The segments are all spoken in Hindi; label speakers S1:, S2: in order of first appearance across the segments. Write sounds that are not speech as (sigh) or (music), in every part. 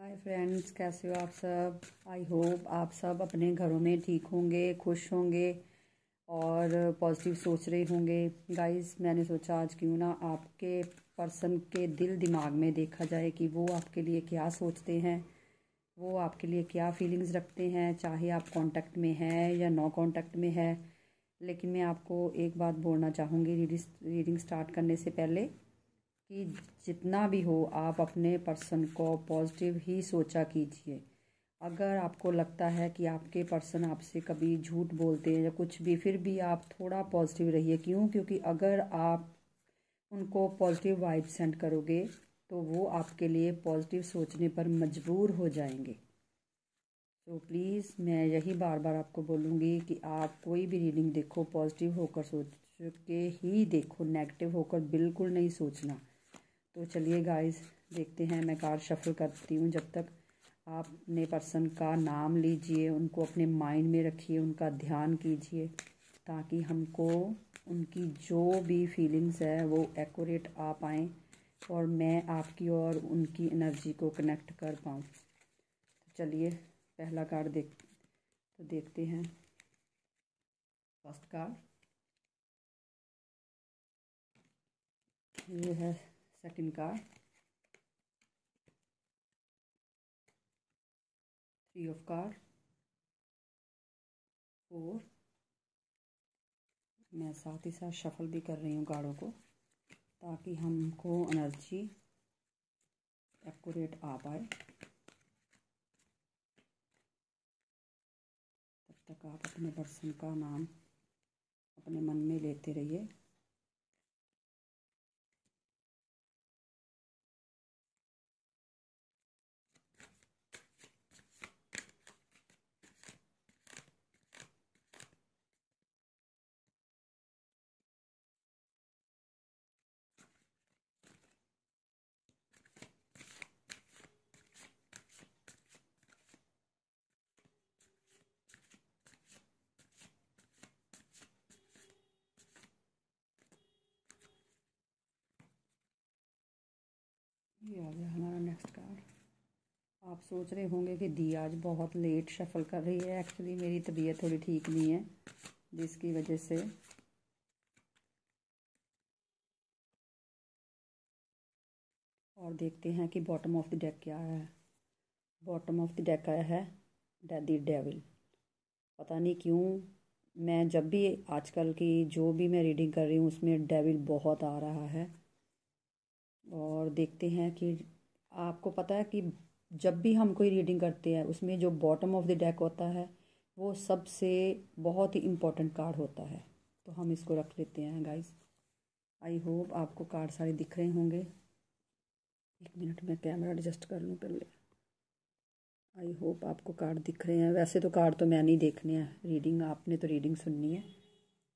S1: हाय फ्रेंड्स कैसे हो आप सब आई होप आप सब अपने घरों में ठीक होंगे खुश होंगे और पॉजिटिव सोच रहे होंगे गाइस मैंने सोचा आज क्यों ना आपके पर्सन के दिल दिमाग में देखा जाए कि वो आपके लिए क्या सोचते हैं वो आपके लिए क्या फीलिंग्स रखते हैं चाहे आप कांटेक्ट में हैं या नो कांटेक्ट में है लेकिन मैं आपको एक बात बोलना चाहूँगी रीडिंग स्टार्ट करने से पहले कि जितना भी हो आप अपने पर्सन को पॉजिटिव ही सोचा कीजिए अगर आपको लगता है कि आपके पर्सन आपसे कभी झूठ बोलते हैं या कुछ भी फिर भी आप थोड़ा पॉजिटिव रहिए क्यों क्योंकि अगर आप उनको पॉजिटिव वाइब सेंड करोगे तो वो आपके लिए पॉजिटिव सोचने पर मजबूर हो जाएंगे तो प्लीज़ मैं यही बार बार आपको बोलूँगी कि आप कोई भी रीडिंग देखो पॉजिटिव होकर सोच के ही देखो नेगेटिव होकर बिल्कुल नहीं सोचना तो चलिए गाइस देखते हैं मैं कार शफल करती हूँ जब तक आप अपने पर्सन का नाम लीजिए उनको अपने माइंड में रखिए उनका ध्यान कीजिए ताकि हमको उनकी जो भी फीलिंग्स है वो एक्यूरेट आ पाएँ और मैं आपकी और उनकी एनर्जी को कनेक्ट कर पाऊँ तो चलिए पहला कार्ड देख तो देखते हैं फर्स्ट कार्ड ये है second का three of card मैं साथ ही साथ शफल भी कर रही हूँ गाड़ों को ताकि हमको एनर्जी एक्यूरेट आ पाए तब तक आप अपने पर्सन का नाम अपने मन में लेते रहिए ये आ गया हमारा नेक्स्ट कार्ड आप सोच रहे होंगे कि दी आज बहुत लेट शफल कर रही है एक्चुअली मेरी तबीयत थोड़ी ठीक नहीं है जिसकी वजह से और देखते हैं कि बॉटम ऑफ द डेक क्या है बॉटम ऑफ द डेक आया है दी डेविल पता नहीं क्यों मैं जब भी आजकल की जो भी मैं रीडिंग कर रही हूँ उसमें डेविल बहुत आ रहा है और देखते हैं कि आपको पता है कि जब भी हम कोई रीडिंग करते हैं उसमें जो बॉटम ऑफ द डेक होता है वो सबसे बहुत ही इम्पोर्टेंट कार्ड होता है तो हम इसको रख लेते हैं गाइस आई होप आपको कार्ड सारे दिख रहे होंगे एक मिनट में कैमरा एडजस्ट कर लूँ पहले आई होप आपको कार्ड दिख रहे हैं वैसे तो कार्ड तो मैं नहीं देखने हैं रीडिंग आपने तो रीडिंग सुननी है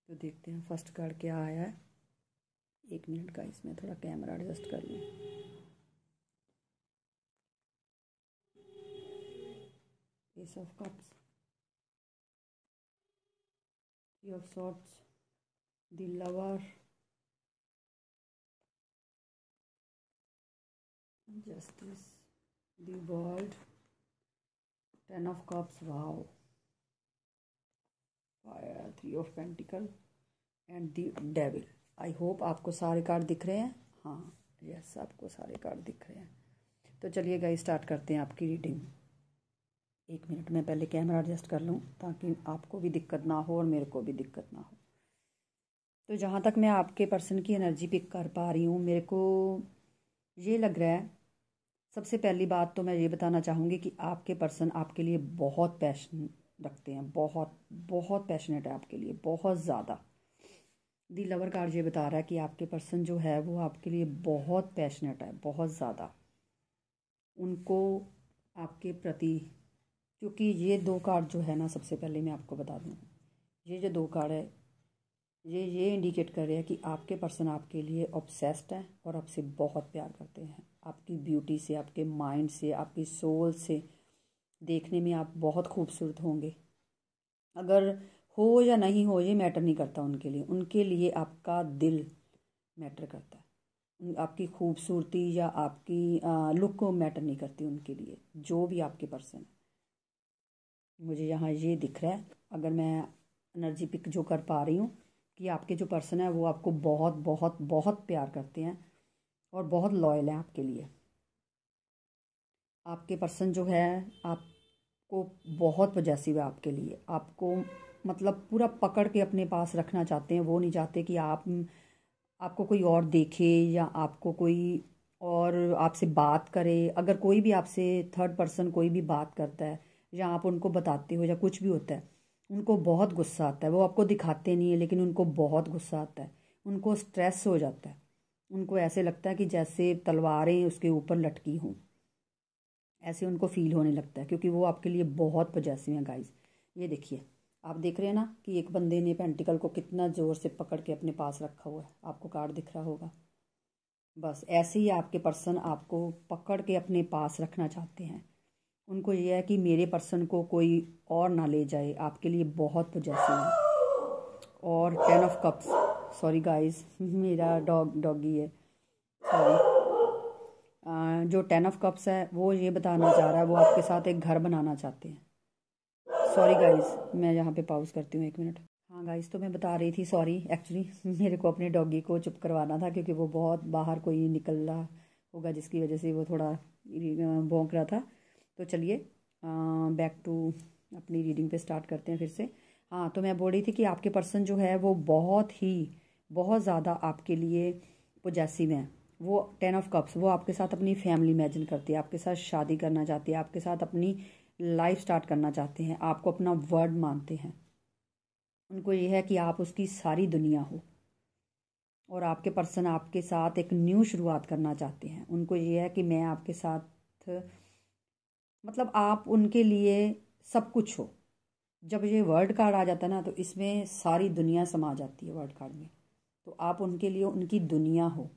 S1: तो देखते हैं फर्स्ट कार्ड क्या आया है एक मिनट का इसमें थोड़ा कैमरा एडजस्ट कर लूँ ace of cups three of swords the lover justice the world ten of cups wow fire three of pentacles and the devil I hope आपको सारे कार्ड दिख रहे हैं हाँ यस आपको सारे कार्ड दिख रहे हैं तो चलिए गाइस स्टार्ट करते हैं आपकी रीडिंग एक मिनट में पहले कैमरा एडजस्ट कर लूँ ताकि आपको भी दिक्कत ना हो और मेरे को भी दिक्कत ना हो तो जहाँ तक मैं आपके पर्सन की एनर्जी पिक कर पा रही हूँ मेरे को ये लग रहा है सबसे पहली बात तो मैं ये बताना चाहूँगी कि आपके पर्सन आपके लिए बहुत पैशन रखते हैं बहुत बहुत पैशनेट है आपके लिए बहुत ज़्यादा दी लवर कार्ड ये बता रहा है कि आपके पर्सन जो है वो आपके लिए बहुत पैशनेट है बहुत ज़्यादा उनको आपके प्रति क्योंकि ये दो कार्ड जो है ना सबसे पहले मैं आपको बता दूँ ये जो दो कार्ड है ये ये इंडिकेट कर रहे हैं कि आपके पर्सन आपके लिए ऑब्सेस्ड हैं और आपसे बहुत प्यार करते हैं आपकी ब्यूटी से आपके माइंड से आपकी सोल से देखने में आप बहुत खूबसूरत होंगे अगर हो या नहीं हो ये मैटर नहीं करता उनके लिए उनके लिए आपका दिल मैटर करता है आपकी खूबसूरती या आपकी लुक मैटर नहीं करती उनके लिए जो भी आपके पर्सन है मुझे यहाँ ये दिख रहा है अगर मैं एनर्जी पिक जो कर पा रही हूँ कि आपके जो पर्सन है वो आपको बहुत बहुत बहुत प्यार करते हैं और बहुत लॉयल हैं आपके लिए आपके पर्सन जो है आपको बहुत पॉजेसिव है आपके लिए आपको मतलब पूरा पकड़ के अपने पास रखना चाहते हैं वो नहीं चाहते कि आप आपको कोई और देखे या आपको कोई और आपसे बात करे अगर कोई भी आपसे थर्ड पर्सन कोई भी बात करता है या आप उनको बताते हो या कुछ भी होता है उनको बहुत गुस्सा आता है वो आपको दिखाते नहीं है लेकिन उनको बहुत गुस्सा आता है उनको स्ट्रेस हो जाता है उनको ऐसे लगता है कि जैसे तलवारें उसके ऊपर लटकी हों ऐसे उनको फील होने लगता है क्योंकि वो आपके लिए बहुत पजेसिव हैं गाइज ये देखिए आप देख रहे हैं ना कि एक बंदे ने पेंटिकल को कितना ज़ोर से पकड़ के अपने पास रखा हुआ है आपको कार्ड दिख रहा होगा बस ऐसे ही आपके पर्सन आपको पकड़ के अपने पास रखना चाहते हैं उनको यह है कि मेरे पर्सन को कोई और ना ले जाए आपके लिए बहुत पजेसिव है और ten of cups sorry guys मेरा डॉग डॉगी है सॉरी जो टेन ऑफ कप्स है वो ये बताना चाह रहा है वो आपके साथ एक घर बनाना चाहते हैं सॉरी गाइस मैं यहाँ पे पाउज करती हूँ एक मिनट हाँ गाइस तो मैं बता रही थी सॉरी एक्चुअली (laughs) मेरे को अपने डॉगी को चुप करवाना था क्योंकि वो बहुत बाहर कोई निकल रहा होगा जिसकी वजह से वो थोड़ा भोंक रहा था तो चलिए बैक टू अपनी रीडिंग पे स्टार्ट करते हैं फिर से हाँ तो मैं बोल रही थी कि आपके पर्सन जो है वो बहुत ही बहुत ज़्यादा आपके लिए पोजैसिव हैं वो टेन ऑफ कप्स वो आपके साथ अपनी फैमिली इमेजिन करती है आपके साथ शादी करना चाहती है आपके साथ अपनी लाइफ स्टार्ट करना चाहते हैं आपको अपना वर्ड मानते हैं उनको यह है कि आप उसकी सारी दुनिया हो और आपके पर्सन आपके साथ एक न्यू शुरुआत करना चाहते हैं उनको यह है कि मैं आपके साथ मतलब आप उनके लिए सब कुछ हो जब ये वर्ड कार्ड आ जाता है ना तो इसमें सारी दुनिया समा जाती है वर्ड कार्ड में तो आप उनके लिए उनकी दुनिया हो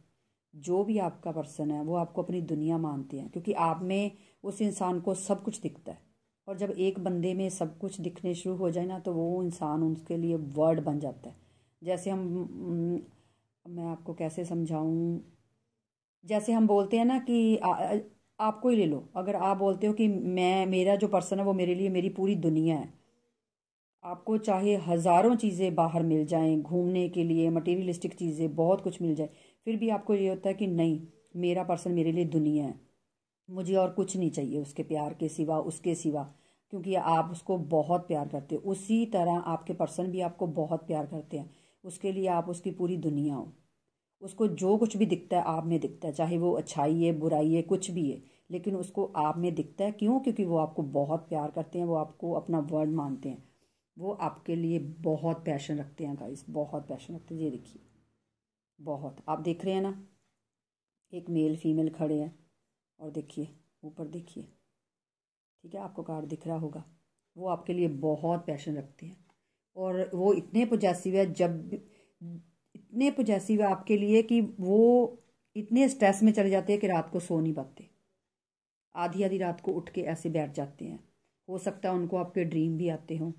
S1: जो भी आपका पर्सन है वो आपको अपनी दुनिया मानते हैं क्योंकि आप में उस इंसान को सब कुछ दिखता है और जब एक बंदे में सब कुछ दिखने शुरू हो जाए ना तो वो इंसान उसके लिए वर्ड बन जाता है जैसे हम मैं आपको कैसे समझाऊं जैसे हम बोलते हैं ना कि आपको ही ले लो अगर आप बोलते हो कि मैं मेरा जो पर्सन है वो मेरे लिए मेरी पूरी दुनिया है आपको चाहे हज़ारों चीज़ें बाहर मिल जाएं घूमने के लिए मटेरियलिस्टिक चीज़ें बहुत कुछ मिल जाए फिर भी आपको ये होता है कि नहीं मेरा पर्सन मेरे लिए दुनिया है मुझे और कुछ नहीं चाहिए उसके प्यार के सिवा उसके सिवा क्योंकि आप उसको बहुत प्यार करते हो उसी तरह आपके पर्सन भी आपको बहुत प्यार करते हैं उसके लिए आप उसकी पूरी दुनिया हो उसको जो कुछ भी दिखता है आप में दिखता है चाहे वो अच्छाई है बुराई है कुछ भी है लेकिन उसको आप में दिखता है क्यों क्योंकि वो आपको बहुत प्यार करते हैं वो आपको अपना वर्ड मानते हैं वो आपके लिए बहुत पैशन रखते हैं गाइस बहुत पैशन रखते हैं ये देखिए बहुत आप देख रहे हैं ना एक मेल फीमेल खड़े हैं और देखिए ऊपर देखिए ठीक है आपको कार्ड दिख रहा होगा वो आपके लिए बहुत पैशन रखते हैं और वो इतने पोजेसिव है जब इतने पोजेसिव है आपके लिए कि वो इतने स्ट्रेस में चले जाते हैं कि रात को सो नहीं पाते आधी आधी रात को उठ के ऐसे बैठ जाते हैं हो सकता है उनको आपके ड्रीम भी आते हों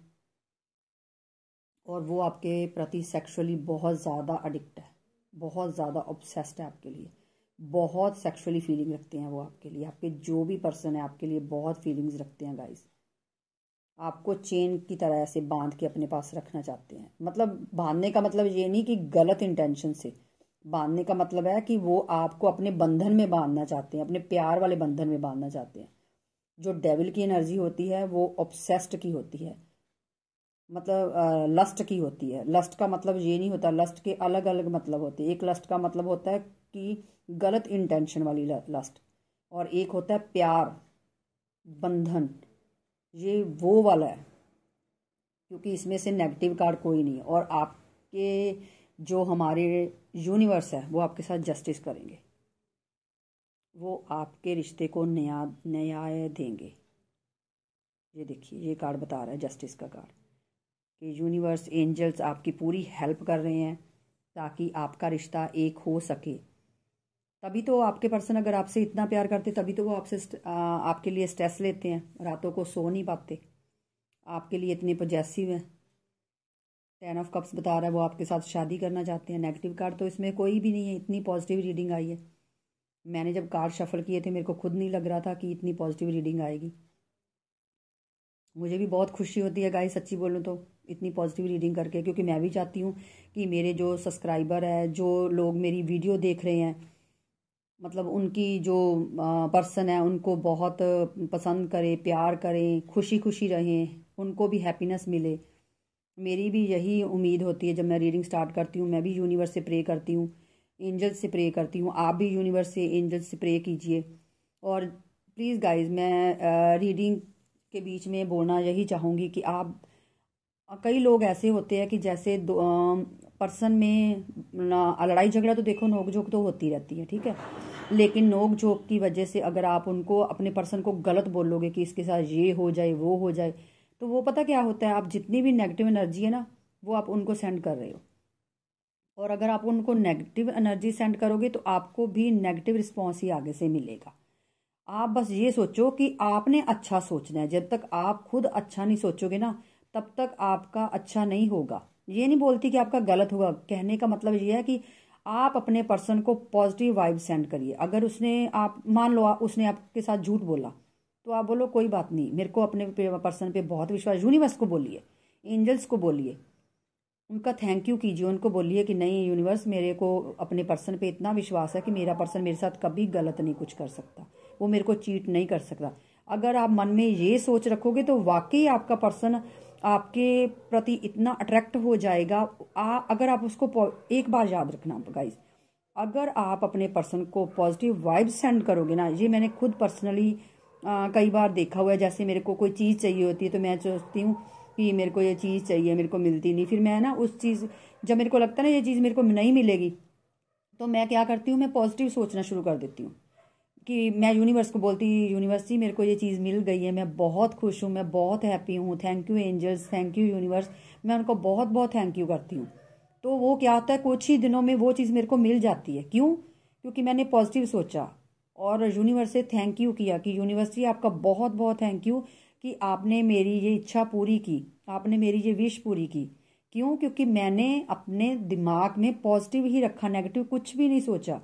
S1: और वो आपके प्रति सेक्सुअली बहुत ज़्यादा अडिक्ट है बहुत ज़्यादा ऑब्सेस्ड है आपके लिए बहुत सेक्सुअली फीलिंग रखते हैं वो आपके लिए आपके जो भी पर्सन है आपके लिए बहुत फीलिंग्स रखते हैं गाइस आपको चेन की तरह ऐसे बांध के अपने पास रखना चाहते हैं मतलब बांधने का मतलब ये नहीं कि गलत इंटेंशन से बांधने का मतलब है कि वो आपको अपने बंधन में बांधना चाहते हैं अपने प्यार वाले बंधन में बांधना चाहते हैं जो डेविल की एनर्जी होती है वो ऑब्सेस्ड की होती है मतलब लस्ट की होती है लस्ट का मतलब ये नहीं होता लस्ट के अलग अलग मतलब होते हैं एक लस्ट का मतलब होता है कि गलत इंटेंशन वाली लस्ट और एक होता है प्यार बंधन ये वो वाला है क्योंकि इसमें से नेगेटिव कार्ड कोई नहीं है और आपके जो हमारे यूनिवर्स है वो आपके साथ जस्टिस करेंगे वो आपके रिश्ते को नया न्याय देंगे ये देखिए ये कार्ड बता रहा है जस्टिस का कार्ड कि यूनिवर्स एंजल्स आपकी पूरी हेल्प कर रहे हैं ताकि आपका रिश्ता एक हो सके तभी तो आपके पर्सन अगर आपसे इतना प्यार करते तभी तो वो आपसे आपके लिए स्ट्रेस लेते हैं रातों को सो नहीं पाते आपके लिए इतने पोजेसिव हैं टेन ऑफ कप्स बता रहा है वो आपके साथ शादी करना चाहते हैं नेगेटिव कार्ड तो इसमें कोई भी नहीं है इतनी पॉजिटिव रीडिंग आई है मैंने जब कार्ड शफल किए थे मेरे को खुद नहीं लग रहा था कि इतनी पॉजिटिव रीडिंग आएगी मुझे भी बहुत खुशी होती है गाइस सच्ची बोलूँ तो इतनी पॉजिटिव रीडिंग करके क्योंकि मैं भी चाहती हूँ कि मेरे जो सब्सक्राइबर है जो लोग मेरी वीडियो देख रहे हैं मतलब उनकी जो पर्सन है उनको बहुत पसंद करें प्यार करें खुशी खुशी रहें उनको भी हैप्पीनेस मिले मेरी भी यही उम्मीद होती है जब मैं रीडिंग स्टार्ट करती हूँ मैं भी यूनिवर्स से प्रे करती हूँ एंजल्स से प्रे करती हूँ आप भी यूनिवर्स से एंजल से प्रे कीजिए और प्लीज़ गाइज मैं रीडिंग के बीच में बोलना यही चाहूँगी कि आप कई लोग ऐसे होते हैं कि जैसे पर्सन में लड़ाई झगड़ा तो देखो नोक झोंक तो होती रहती है ठीक है लेकिन नोक झोंक की वजह से अगर आप उनको अपने पर्सन को गलत बोलोगे कि इसके साथ ये हो जाए वो हो जाए तो वो पता क्या होता है आप जितनी भी नेगेटिव एनर्जी है ना वो आप उनको सेंड कर रहे हो और अगर आप उनको नेगेटिव एनर्जी सेंड करोगे तो आपको भी नेगेटिव रिस्पॉन्स ही आगे से मिलेगा आप बस ये सोचो कि आपने अच्छा सोचना है जब तक आप खुद अच्छा नहीं सोचोगे ना तब तक आपका अच्छा नहीं होगा ये नहीं बोलती कि आपका गलत होगा कहने का मतलब ये है कि आप अपने पर्सन को पॉजिटिव वाइब सेंड करिए अगर उसने आप मान लो उसने आपके साथ झूठ बोला तो आप बोलो कोई बात नहीं मेरे को अपने पर्सन पे बहुत विश्वास यूनिवर्स को बोलिए एंजल्स को बोलिए उनका थैंक यू कीजिए उनको बोलिए कि नहीं यूनिवर्स मेरे को अपने पर्सन पे इतना विश्वास है कि मेरा पर्सन मेरे साथ कभी गलत नहीं कुछ कर सकता वो मेरे को चीट नहीं कर सकता अगर आप मन में ये सोच रखोगे तो वाकई आपका पर्सन आपके प्रति इतना अट्रैक्ट हो जाएगा आ, अगर आप उसको एक बार याद रखना गाइज अगर आप अपने पर्सन को पॉजिटिव वाइब सेंड करोगे ना ये मैंने खुद पर्सनली कई बार देखा हुआ है जैसे मेरे को कोई चीज़ चाहिए होती है तो मैं सोचती हूँ कि मेरे को ये चीज़ चाहिए मेरे को मिलती नहीं फिर मैं ना उस चीज़ जब मेरे को लगता है ना ये चीज़ मेरे को नहीं मिलेगी तो मैं क्या करती हूँ मैं पॉजिटिव सोचना शुरू कर देती हूँ कि मैं यूनिवर्स को बोलती यूनिवर्स जी मेरे को ये चीज़ मिल गई है मैं बहुत खुश हूँ मैं बहुत हैप्पी हूँ thank you angels thank you universe मैं उनको बहुत बहुत थैंक यू करती हूँ तो वो क्या होता है कुछ ही दिनों में वो चीज़ मेरे को मिल जाती है क्यों क्योंकि मैंने पॉजिटिव सोचा और यूनिवर्स से थैंक यू किया कि यूनिवर्स जी आपका बहुत बहुत थैंक यू कि आपने मेरी ये इच्छा पूरी की आपने मेरी ये विश पूरी की क्यों क्योंकि मैंने अपने दिमाग में पॉजिटिव ही रखा नेगेटिव कुछ भी नहीं सोचा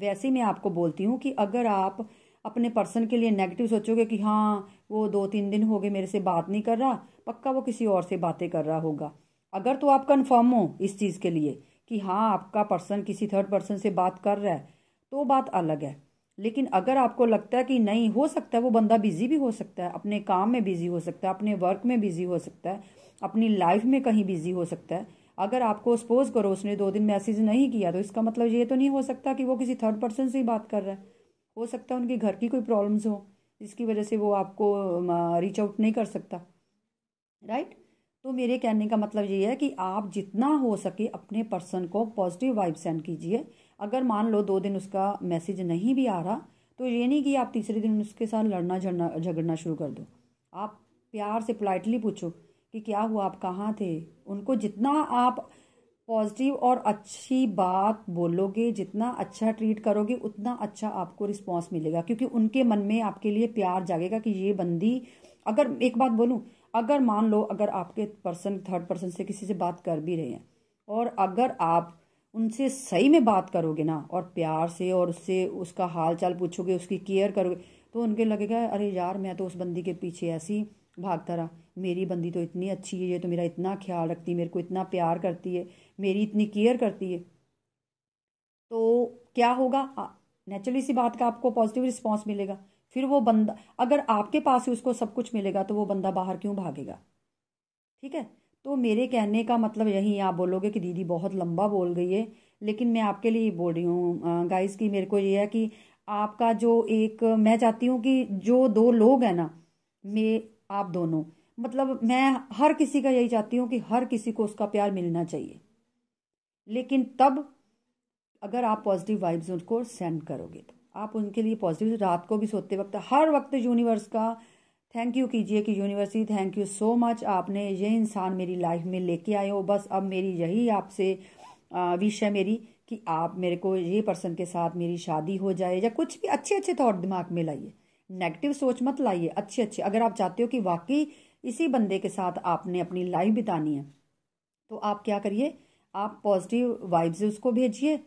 S1: वैसे ही मैं आपको बोलती हूँ कि अगर आप अपने पर्सन के लिए नेगेटिव सोचोगे कि हाँ वो दो तीन दिन हो गए मेरे से बात नहीं कर रहा पक्का वो किसी और से बातें कर रहा होगा अगर तो आप कन्फर्म हो इस चीज़ के लिए कि हाँ आपका पर्सन किसी थर्ड पर्सन से बात कर रहा है तो बात अलग है लेकिन अगर आपको लगता है कि नहीं हो सकता है वो बंदा बिज़ी भी हो सकता है अपने काम में बिज़ी हो सकता है अपने वर्क में बिज़ी हो सकता है अपनी लाइफ में कहीं बिज़ी हो सकता है अगर आपको सपोज करो उसने दो दिन मैसेज नहीं किया तो इसका मतलब ये तो नहीं हो सकता कि वो किसी थर्ड पर्सन से ही बात कर रहा है हो सकता है उनके घर की कोई प्रॉब्लम्स हो जिसकी वजह से वो आपको रीच आउट नहीं कर सकता राइट तो मेरे कहने का मतलब ये है कि आप जितना हो सके अपने पर्सन को पॉजिटिव वाइब सेंड कीजिए अगर मान लो दो दिन उसका मैसेज नहीं भी आ रहा तो ये नहीं कि आप तीसरे दिन उसके साथ लड़ना झड़ना झगड़ना शुरू कर दो आप प्यार से पोलाइटली पूछो कि क्या हुआ आप कहाँ थे उनको जितना आप पॉजिटिव और अच्छी बात बोलोगे जितना अच्छा ट्रीट करोगे उतना अच्छा आपको रिस्पांस मिलेगा क्योंकि उनके मन में आपके लिए प्यार जागेगा कि ये बंदी अगर एक बात बोलूँ अगर मान लो अगर आपके पर्सन थर्ड पर्सन से किसी से बात कर भी रहे हैं और अगर आप उनसे सही में बात करोगे ना और प्यार से और उससे उसका हाल चाल पूछोगे उसकी केयर करोगे तो उनके लगेगा अरे यार मैं तो उस बंदी के पीछे ऐसी भागता रहा मेरी बंदी तो इतनी अच्छी है ये तो मेरा इतना ख्याल रखती है मेरे को इतना प्यार करती है मेरी इतनी केयर करती है तो क्या होगा नेचुरली सी बात का आपको पॉजिटिव रिस्पॉन्स मिलेगा फिर वो बंदा अगर आपके पास ही उसको सब कुछ मिलेगा तो वो बंदा बाहर क्यों भागेगा ठीक है तो मेरे कहने का मतलब यही आप बोलोगे कि दीदी बहुत लंबा बोल गई है लेकिन मैं आपके लिए बोल रही हूँ गाइस की मेरे को ये है कि आपका जो एक मैं चाहती हूँ कि जो दो लोग हैं ना मैं आप दोनों मतलब मैं हर किसी का यही चाहती हूँ कि हर किसी को उसका प्यार मिलना चाहिए लेकिन तब अगर आप पॉजिटिव वाइब्स उनको सेंड करोगे तो आप उनके लिए पॉजिटिव रात को भी सोते वक्त हर वक्त यूनिवर्स का थैंक यू कीजिए कि यूनिवर्स ही थैंक यू सो मच आपने ये इंसान मेरी लाइफ में लेके आए हो बस अब मेरी यही आपसे विश है मेरी कि आप मेरे को ये पर्सन के साथ मेरी शादी हो जाए या कुछ भी अच्छे अच्छे थॉट दिमाग में लाइए नेगेटिव सोच मत लाइए अच्छे अच्छे अगर आप चाहते हो कि वाकई इसी बंदे के साथ आपने अपनी लाइफ बितानी है तो आप क्या करिए आप पॉजिटिव वाइब्स उसको भेजिए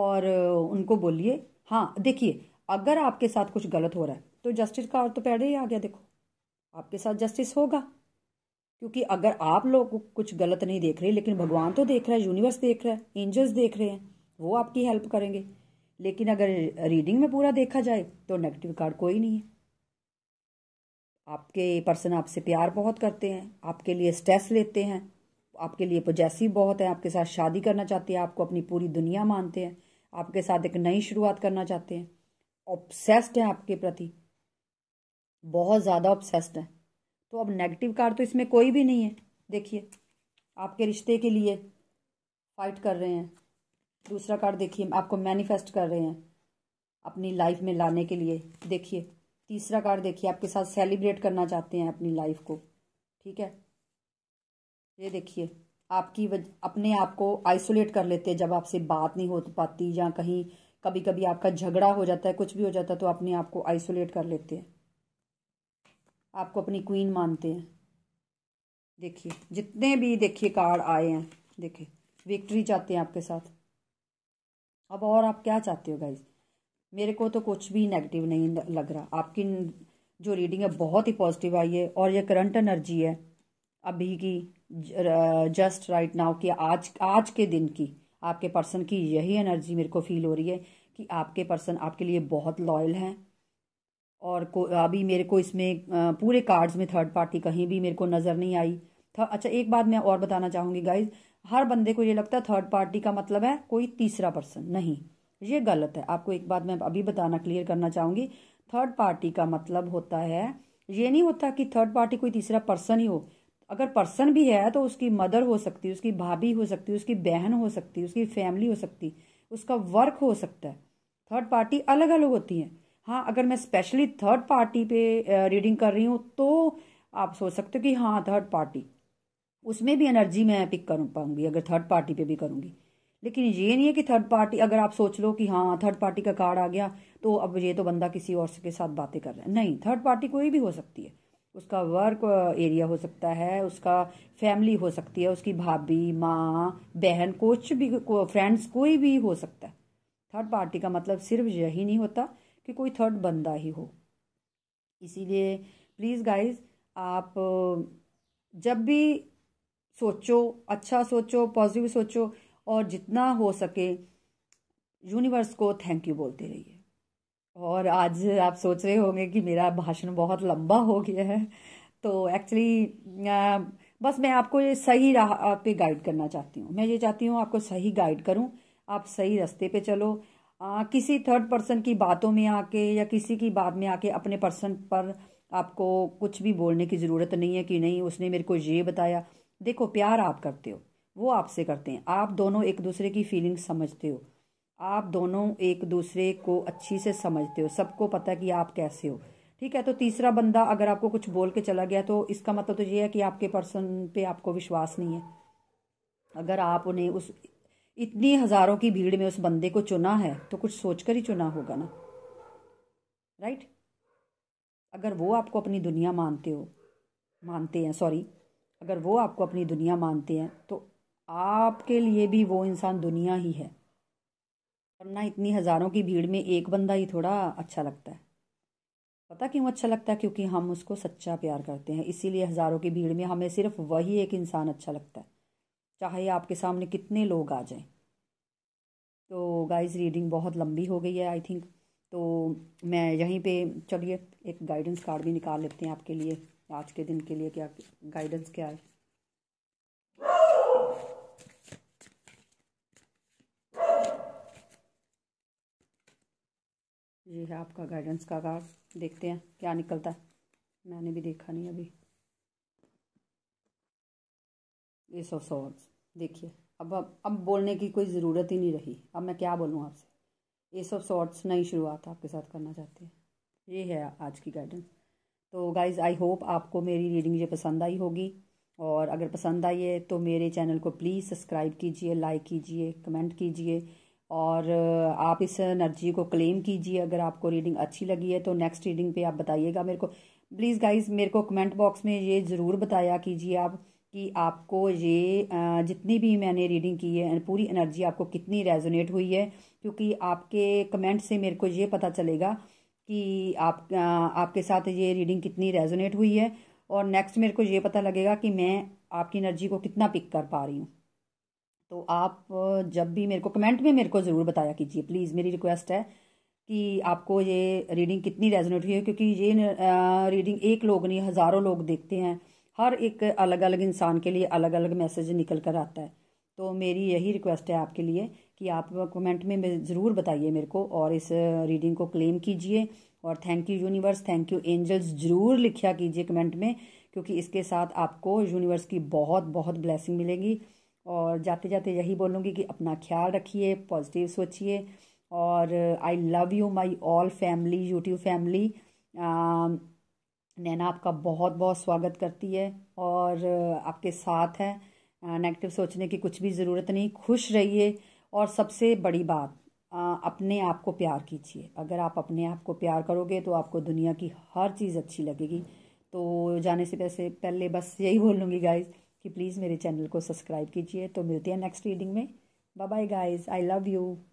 S1: और उनको बोलिए हाँ देखिए अगर आपके साथ कुछ गलत हो रहा है तो जस्टिस का तो पहले ही आ गया देखो आपके साथ जस्टिस होगा क्योंकि अगर आप लोग कुछ गलत नहीं देख रहे लेकिन भगवान तो देख रहा है यूनिवर्स देख रहा है एंजल्स देख रहे हैं वो आपकी हेल्प करेंगे लेकिन अगर रीडिंग में पूरा देखा जाए तो नेगेटिव कार्ड कोई नहीं है आपके पर्सन आपसे प्यार बहुत करते हैं आपके लिए स्ट्रेस लेते हैं आपके लिए पोजेसिव बहुत है आपके साथ शादी करना चाहते हैं आपको अपनी पूरी दुनिया मानते हैं आपके साथ एक नई शुरुआत करना चाहते हैं ऑब्सेस्ड हैं आपके प्रति बहुत ज़्यादा ऑब्सेस्ड हैं तो अब नेगेटिव कार्ड तो इसमें कोई भी नहीं है देखिए आपके रिश्ते के लिए फाइट कर रहे हैं दूसरा कार्ड देखिए आपको मैनिफेस्ट कर रहे हैं अपनी लाइफ में लाने के लिए देखिए तीसरा कार्ड देखिए आपके साथ सेलिब्रेट करना चाहते हैं अपनी लाइफ को ठीक है ये देखिए आपकी अपने आप को आइसोलेट कर लेते हैं जब आपसे बात नहीं हो तो पाती या कहीं कभी कभी आपका झगड़ा हो जाता है कुछ भी हो जाता है तो अपने आप को आइसोलेट कर लेते हैं आपको अपनी क्वीन मानते हैं देखिए जितने भी देखिए कार्ड आए हैं देखिए विक्ट्री चाहते हैं आपके साथ अब और आप क्या चाहते हो गाइज मेरे को तो कुछ भी नेगेटिव नहीं लग रहा आपकी जो रीडिंग है बहुत ही पॉजिटिव आई है और ये करंट एनर्जी है अभी की जस्ट राइट नाउ की आज आज के दिन की आपके पर्सन की यही एनर्जी मेरे को फील हो रही है कि आपके पर्सन आपके लिए बहुत लॉयल हैं और को अभी मेरे को इसमें पूरे कार्ड्स में थर्ड पार्टी कहीं भी मेरे को नज़र नहीं आई था अच्छा एक बात मैं और बताना चाहूँगी गाइज हर बंदे को ये लगता है थर्ड पार्टी का मतलब है कोई तीसरा पर्सन नहीं ये गलत है आपको एक बात मैं अभी बताना क्लियर करना चाहूंगी थर्ड पार्टी का मतलब होता है ये नहीं होता कि थर्ड पार्टी कोई तीसरा पर्सन ही हो अगर पर्सन भी है तो उसकी मदर हो सकती है उसकी भाभी हो सकती है उसकी बहन हो सकती है उसकी फैमिली हो सकती उसका वर्क हो सकता है थर्ड पार्टी अलग अलग होती हैं हाँ अगर मैं स्पेशली थर्ड पार्टी पे रीडिंग कर रही हूँ तो आप सोच सकते हो कि हाँ थर्ड पार्टी उसमें भी एनर्जी मैं पिक कर पाऊंगी अगर थर्ड पार्टी पे भी करूंगी लेकिन ये नहीं है कि थर्ड पार्टी अगर आप सोच लो कि हाँ थर्ड पार्टी का कार्ड आ गया तो अब ये तो बंदा किसी और के साथ बातें कर रहा है नहीं थर्ड पार्टी कोई भी हो सकती है उसका वर्क एरिया uh, हो सकता है उसका फैमिली हो सकती है उसकी भाभी माँ बहन कुछ भी को, फ्रेंड्स कोई भी हो सकता है थर्ड पार्टी का मतलब सिर्फ यही नहीं होता कि कोई थर्ड बंदा ही हो इसीलिए प्लीज़ गाइज आप जब भी सोचो अच्छा सोचो पॉजिटिव सोचो और जितना हो सके यूनिवर्स को थैंक यू बोलते रहिए और आज आप सोच रहे होंगे कि मेरा भाषण बहुत लंबा हो गया है तो एक्चुअली बस मैं आपको ये सही राह पे गाइड करना चाहती हूँ मैं ये चाहती हूँ आपको सही गाइड करूँ आप सही रास्ते पे चलो आ, किसी थर्ड पर्सन की बातों में आके या किसी की बात में आके अपने पर्सन पर आपको कुछ भी बोलने की ज़रूरत नहीं है कि नहीं उसने मेरे को ये बताया देखो प्यार आप करते हो वो आपसे करते हैं आप दोनों एक दूसरे की फीलिंग समझते हो आप दोनों एक दूसरे को अच्छी से समझते हो सबको पता है कि आप कैसे हो ठीक है तो तीसरा बंदा अगर आपको कुछ बोल के चला गया तो इसका मतलब तो ये है कि आपके पर्सन पे आपको विश्वास नहीं है अगर आप उन्हें उस इतनी हज़ारों की भीड़ में उस बंदे को चुना है तो कुछ सोच कर ही चुना होगा ना राइट अगर वो आपको अपनी दुनिया मानते हो मानते हैं सॉरी अगर वो आपको अपनी दुनिया मानते हैं तो आपके लिए भी वो इंसान दुनिया ही है वरना इतनी हज़ारों की भीड़ में एक बंदा ही थोड़ा अच्छा लगता है पता क्यों अच्छा लगता है क्योंकि हम उसको सच्चा प्यार करते हैं इसीलिए हज़ारों की भीड़ में हमें सिर्फ वही एक इंसान अच्छा लगता है चाहे आपके सामने कितने लोग आ जाएं तो गाइस रीडिंग बहुत लंबी हो गई है आई थिंक तो मैं यहीं पे चलिए एक गाइडेंस कार्ड भी निकाल लेते हैं आपके लिए आज के दिन के लिए क्या गाइडेंस क्या है ये है आपका गाइडेंस का कार्ड देखते हैं क्या निकलता है मैंने भी देखा नहीं अभी ये सो सॉर्ड्स देखिए अब अब अब बोलने की कोई ज़रूरत ही नहीं रही अब मैं क्या बोलूँ आपसे ये सब शॉर्ट्स नई शुरुआत आपके साथ करना चाहती है ये है आज की गाइडेंस तो गाइज आई होप आपको मेरी रीडिंग ये पसंद आई होगी और अगर पसंद आई है तो मेरे चैनल को प्लीज़ सब्सक्राइब कीजिए लाइक कीजिए कमेंट कीजिए और आप इस एनर्जी को क्लेम कीजिए अगर आपको रीडिंग अच्छी लगी है तो नेक्स्ट रीडिंग पे आप बताइएगा मेरे को प्लीज़ गाइस मेरे को कमेंट बॉक्स में ये ज़रूर बताया कीजिए आप कि आपको ये जितनी भी मैंने रीडिंग की है पूरी एनर्जी आपको कितनी रेजोनेट हुई है क्योंकि आपके कमेंट से मेरे को ये पता चलेगा कि आप आपके साथ ये रीडिंग कितनी रेजोनेट हुई है और नेक्स्ट मेरे को ये पता लगेगा कि मैं आपकी एनर्जी को कितना पिक कर पा रही हूँ तो आप जब भी मेरे को कमेंट में मेरे को ज़रूर बताया कीजिए प्लीज़ मेरी रिक्वेस्ट है कि आपको ये रीडिंग कितनी रेजोनेट हुई है क्योंकि ये रीडिंग एक लोग नहीं हज़ारों लोग देखते हैं हर एक अलग अलग इंसान के लिए अलग अलग मैसेज निकल कर आता है तो मेरी यही रिक्वेस्ट है आपके लिए कि आप कमेंट में ज़रूर बताइए मेरे को और इस रीडिंग को क्लेम कीजिए और thank you universe thank you angels ज़रूर लिखा कीजिए कमेंट में क्योंकि इसके साथ आपको यूनिवर्स की बहुत बहुत ब्लेसिंग मिलेगी और जाते जाते यही बोलूँगी कि अपना ख्याल रखिए पॉजिटिव सोचिए और I love you my all family YouTube family Naina आपका बहुत बहुत स्वागत करती है और uh, आपके साथ है नेगेटिव uh, सोचने की कुछ भी ज़रूरत नहीं खुश रहिए और सबसे बड़ी बात uh, अपने आप को प्यार कीजिए अगर आप अपने आप को प्यार करोगे तो आपको दुनिया की हर चीज़ अच्छी लगेगी तो जाने से पैसे पहले बस यही बोल लूँगी गाइज़ कि प्लीज़ मेरे चैनल को सब्सक्राइब कीजिए तो मिलते हैं नेक्स्ट रीडिंग में bye bye guys I love you